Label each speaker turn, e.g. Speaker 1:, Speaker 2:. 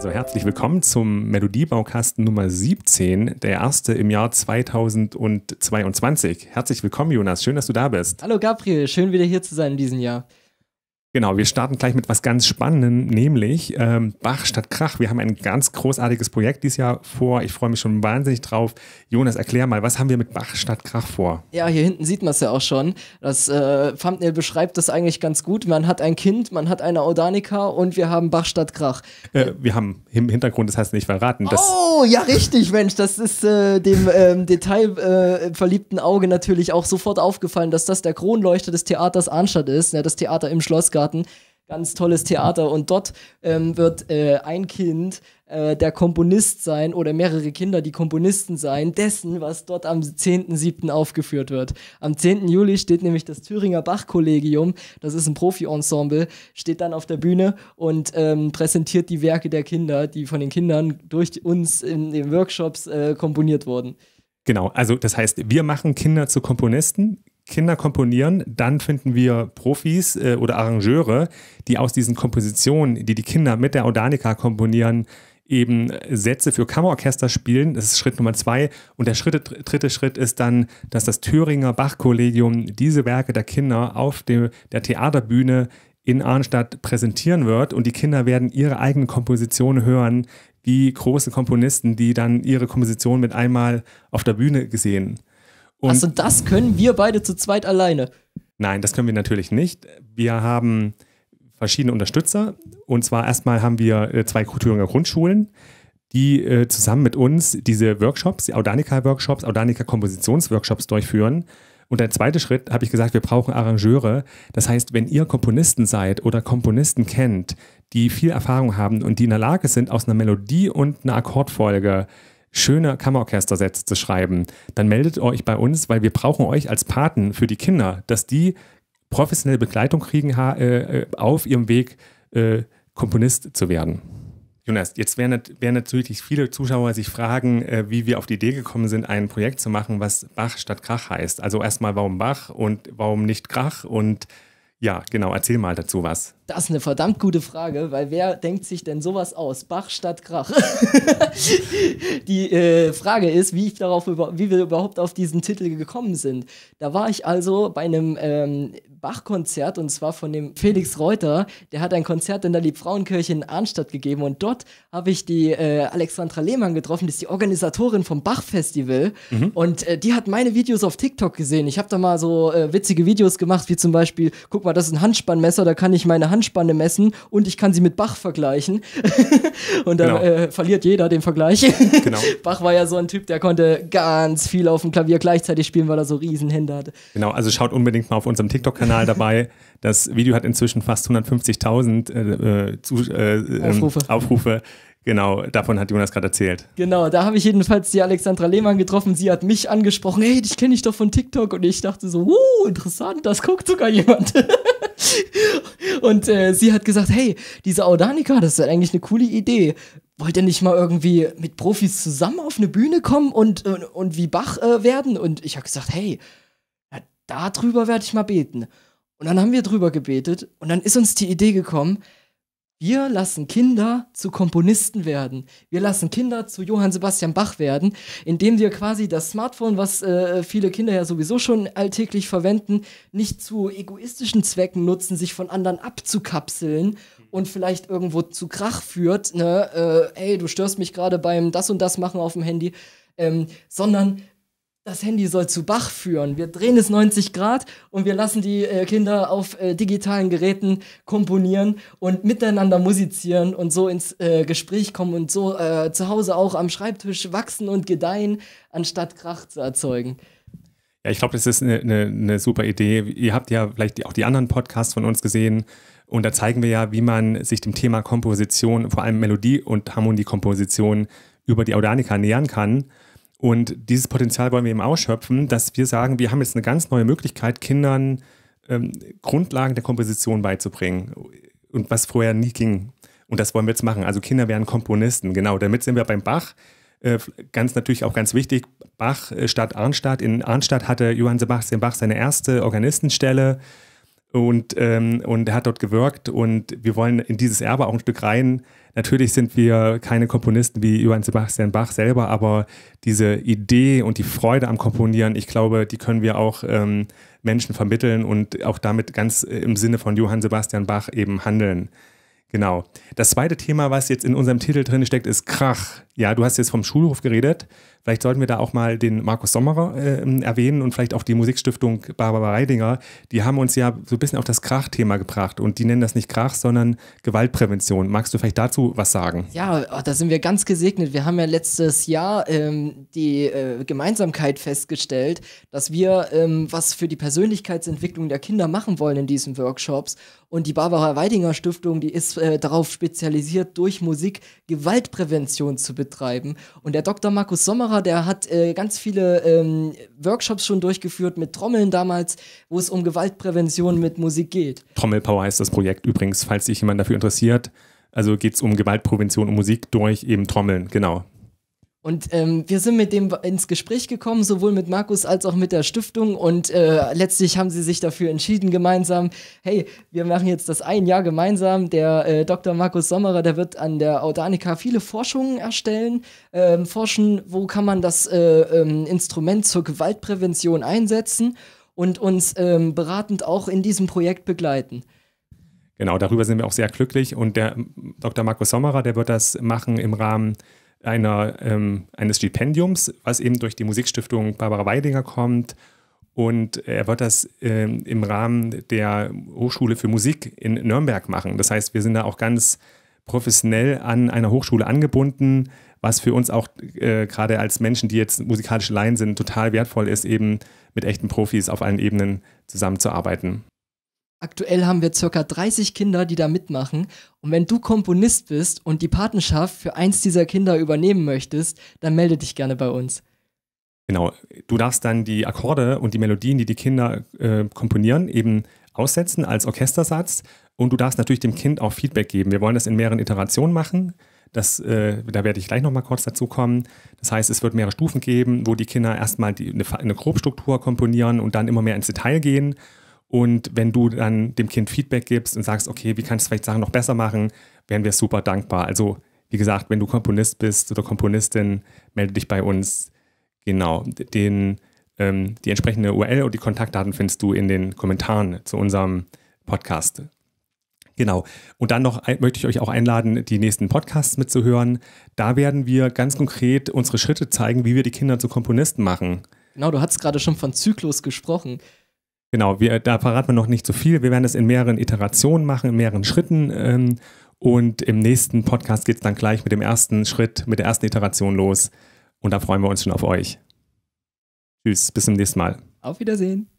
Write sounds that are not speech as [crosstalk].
Speaker 1: Also herzlich willkommen zum Melodiebaukasten Nummer 17, der erste im Jahr 2022. Herzlich willkommen, Jonas. Schön, dass du da bist. Hallo, Gabriel. Schön, wieder hier zu sein in diesem Jahr. Genau, wir starten gleich mit was ganz Spannendem, nämlich ähm, Bach statt Krach. Wir haben ein ganz großartiges Projekt dieses Jahr vor. Ich freue mich schon wahnsinnig drauf. Jonas, erklär mal, was haben wir mit Bach statt Krach vor?
Speaker 2: Ja, hier hinten sieht man es ja auch schon. Das äh, Thumbnail beschreibt das eigentlich ganz gut. Man hat ein Kind, man hat eine Audanika und wir haben Bach statt Krach.
Speaker 1: Äh, wir haben im Hintergrund, das heißt nicht verraten. oh,
Speaker 2: ja, richtig, Mensch. Das ist äh, dem ähm, detailverliebten äh, Auge natürlich auch sofort aufgefallen, dass das der Kronleuchter des Theaters Arnstadt ist, ne, das Theater im Schloss Südstaaten. Ganz tolles Theater. Und dort ähm, wird äh, ein Kind äh, der Komponist sein oder mehrere Kinder die Komponisten sein, dessen, was dort am 10.7. aufgeführt wird. Am 10. Juli steht nämlich das Thüringer Bach-Kollegium, das ist ein Profi-Ensemble, steht dann auf der Bühne und ähm, präsentiert die Werke der Kinder, die von den Kindern durch uns in den Workshops äh, komponiert wurden.
Speaker 1: Genau, also das heißt, wir machen Kinder zu Komponisten, Kinder komponieren, dann finden wir Profis äh, oder Arrangeure, die aus diesen Kompositionen, die die Kinder mit der Audanica komponieren, eben äh, Sätze für Kammerorchester spielen. Das ist Schritt Nummer zwei. Und der Schritte, dritte Schritt ist dann, dass das Thüringer Bach-Kollegium diese Werke der Kinder auf dem, der Theaterbühne in Arnstadt präsentieren wird. Und die Kinder werden ihre eigenen Kompositionen hören, wie große Komponisten, die dann ihre Komposition mit einmal auf der Bühne gesehen haben. Achso, das können wir beide zu zweit alleine. Nein, das können wir natürlich nicht. Wir haben verschiedene Unterstützer. Und zwar erstmal haben wir äh, zwei Thüringer Grundschulen, die äh, zusammen mit uns diese Workshops, die Audanica-Workshops, Audanica-Kompositionsworkshops durchführen. Und der zweite Schritt habe ich gesagt, wir brauchen Arrangeure. Das heißt, wenn ihr Komponisten seid oder Komponisten kennt, die viel Erfahrung haben und die in der Lage sind, aus einer Melodie und einer Akkordfolge äh, schöne Kammerorchestersätze schreiben, dann meldet euch bei uns, weil wir brauchen euch als Paten für die Kinder, dass die professionelle Begleitung kriegen äh, äh, auf ihrem Weg, äh, Komponist zu werden. Jonas, jetzt werden, werden, natürlich viele Zuschauer sich fragen, äh, wie wir auf die Idee gekommen sind, ein Projekt zu machen, was Bach statt Krach heißt. Also erstmal, warum Bach und warum nicht Krach? Und ja, genau, erzähl mal dazu was.
Speaker 2: Das ist eine verdammt gute Frage, weil wer denkt sich denn sowas aus? Bach statt Krach. [laughs] die äh, Frage ist, wie, ich darauf über, wie wir überhaupt auf diesen Titel gekommen sind. Da war ich also bei einem ähm, Bach-Konzert und zwar von dem Felix Reuter. Der hat ein Konzert in der Liebfrauenkirche in Arnstadt gegeben und dort habe ich die äh, Alexandra Lehmann getroffen, die ist die Organisatorin vom Bach-Festival mhm. und äh, die hat meine Videos auf TikTok gesehen. Ich habe da mal so äh, witzige Videos gemacht, wie zum Beispiel, guck mal, das ist ein Handspannmesser, da kann ich meine Hand Handspanne messen und ich kann sie mit Bach vergleichen. [laughs] und dann genau. äh, verliert jeder den Vergleich. Genau. [laughs] Bach war ja so ein Typ, der konnte ganz viel auf dem Klavier gleichzeitig spielen, weil er so Hände hatte.
Speaker 1: Genau, also schaut unbedingt mal auf unserem TikTok-Kanal dabei. Das Video hat inzwischen fast 150.000 äh, äh, äh ähm, Aufrufe. Aufrufe. Genau, davon hat Jonas gerade erzählt.
Speaker 2: Genau, da habe ich jedenfalls die Alexandra Lehmann getroffen. Sie hat mich angesprochen. Hey, dich kenne ich doch von TikTok. Und ich dachte so, uh, interessant, das guckt sogar jemand. [laughs] und äh, sie hat gesagt, hey, diese Audanica, das ist eigentlich eine coole Idee. Wollt ihr nicht mal irgendwie mit Profis zusammen auf eine Bühne kommen und, und, und wie Bach äh, werden? Und ich habe gesagt, hey, ja, darüber werde ich mal beten. Und dann haben wir drüber gebetet und dann ist uns die Idee gekommen, wir lassen Kinder zu Komponisten werden. Wir lassen Kinder zu Johann Sebastian Bach werden, indem wir quasi das Smartphone, was äh, viele Kinder ja sowieso schon alltäglich verwenden, nicht zu egoistischen Zwecken nutzen, sich von anderen abzukapseln und vielleicht irgendwo zu Krach führt. Ne? Äh, ey, du störst mich gerade beim das und das machen auf dem Handy. Ähm, sondern das Handy soll zu Bach führen. Wir drehen es 90 Grad und wir lassen die äh, Kinder auf äh, digitalen Geräten komponieren und miteinander musizieren und so ins äh, Gespräch kommen und so äh, zu Hause auch am Schreibtisch wachsen und gedeihen, anstatt Krach zu erzeugen.
Speaker 1: Ja, ich glaube, das ist eine, eine, eine super Idee. Ihr habt ja vielleicht auch die anderen Podcasts von uns gesehen. Und da zeigen wir ja, wie man sich dem Thema Komposition, vor allem Melodie- und Harmoniekomposition über die Audanika nähern kann. Und dieses Potenzial wollen wir eben ausschöpfen, dass wir sagen, wir haben jetzt eine ganz neue Möglichkeit, Kindern ähm, Grundlagen der Komposition beizubringen. Und was vorher nie ging. Und das wollen wir jetzt machen. Also Kinder werden Komponisten, genau. Damit sind wir beim Bach. Äh, ganz natürlich auch ganz wichtig, Bach, äh, Stadt Arnstadt. In Arnstadt hatte Johann Sebastian Bach seine erste Organistenstelle und, ähm, und er hat dort gewirkt und wir wollen in dieses Erbe auch ein Stück rein. Natürlich sind wir keine Komponisten wie Johann Sebastian Bach selber, aber diese Idee und die Freude am Komponieren, ich glaube, die können wir auch ähm, Menschen vermitteln und auch damit ganz äh, im Sinne von Johann Sebastian Bach eben handeln. Genau. Das zweite Thema, was jetzt in unserem Titel drin steckt, ist Krach. Ja, du hast jetzt vom Schulhof geredet. Vielleicht sollten wir da auch mal den Markus Sommerer äh, ähm, erwähnen und vielleicht auch die Musikstiftung Barbara Reidinger. Die haben uns ja so ein bisschen auf das Krach-Thema gebracht und die nennen das nicht Krach, sondern Gewaltprävention. Magst du vielleicht dazu was sagen?
Speaker 2: Ja, oh, da sind wir ganz gesegnet. Wir haben ja letztes Jahr ähm, die äh, Gemeinsamkeit festgestellt, dass wir ähm, was für die Persönlichkeitsentwicklung der Kinder machen wollen in diesen Workshops. Und die Barbara Weidinger Stiftung, die ist äh, darauf spezialisiert, durch Musik Gewaltprävention zu betreiben betreiben. Und der Dr. Markus Sommerer, der hat äh, ganz viele ähm, Workshops schon durchgeführt mit Trommeln damals, wo es um Gewaltprävention mit Musik geht.
Speaker 1: Trommelpower heißt das Projekt übrigens, falls sich jemand dafür interessiert. Also geht es um Gewaltprävention und Musik durch eben Trommeln, genau.
Speaker 2: Und ähm, wir sind mit dem ins Gespräch gekommen, sowohl mit Markus als auch mit der Stiftung. Und äh, letztlich haben sie sich dafür entschieden, gemeinsam, hey, wir machen jetzt das ein Jahr gemeinsam. Der äh, Dr. Markus Sommerer, der wird an der Audanica viele Forschungen erstellen, ähm, forschen, wo kann man das äh, ähm, Instrument zur Gewaltprävention einsetzen und uns ähm, beratend auch in diesem Projekt begleiten.
Speaker 1: Genau, darüber sind wir auch sehr glücklich. Und der ähm, Dr. Markus Sommerer, der wird das machen im Rahmen einer, ähm, eines Stipendiums, was eben durch die Musikstiftung Barbara Weidinger kommt. Und er wird das äh, im Rahmen der Hochschule für Musik in Nürnberg machen. Das heißt, wir sind da auch ganz professionell an einer Hochschule angebunden, was für uns auch äh, gerade als Menschen, die jetzt musikalische Laien sind, total wertvoll ist, eben mit echten Profis auf allen Ebenen zusammenzuarbeiten.
Speaker 2: Aktuell haben wir ca. 30 Kinder, die da mitmachen. Und wenn du Komponist bist und die Patenschaft für eins dieser Kinder übernehmen möchtest, dann melde dich gerne bei uns.
Speaker 1: Genau, du darfst dann die Akkorde und die Melodien, die die Kinder äh, komponieren, eben aussetzen als Orchestersatz. Und du darfst natürlich dem Kind auch Feedback geben. Wir wollen das in mehreren Iterationen machen. Das, äh, da werde ich gleich nochmal kurz dazu kommen. Das heißt, es wird mehrere Stufen geben, wo die Kinder erstmal die, eine, eine Grobstruktur komponieren und dann immer mehr ins Detail gehen. Und wenn du dann dem Kind Feedback gibst und sagst, okay, wie kannst du vielleicht Sachen noch besser machen, wären wir super dankbar. Also, wie gesagt, wenn du Komponist bist oder Komponistin, melde dich bei uns. Genau, den, ähm, die entsprechende URL und die Kontaktdaten findest du in den Kommentaren zu unserem Podcast. Genau. Und dann noch möchte ich euch auch einladen, die nächsten Podcasts mitzuhören. Da werden wir ganz konkret unsere Schritte zeigen, wie wir die Kinder zu Komponisten machen.
Speaker 2: Genau, du hast gerade schon von Zyklus gesprochen.
Speaker 1: Genau, wir, da verraten wir noch nicht so viel. Wir werden es in mehreren Iterationen machen, in mehreren Schritten. Ähm, und im nächsten Podcast geht es dann gleich mit dem ersten Schritt, mit der ersten Iteration los. Und da freuen wir uns schon auf euch. Tschüss, bis zum nächsten Mal.
Speaker 2: Auf Wiedersehen.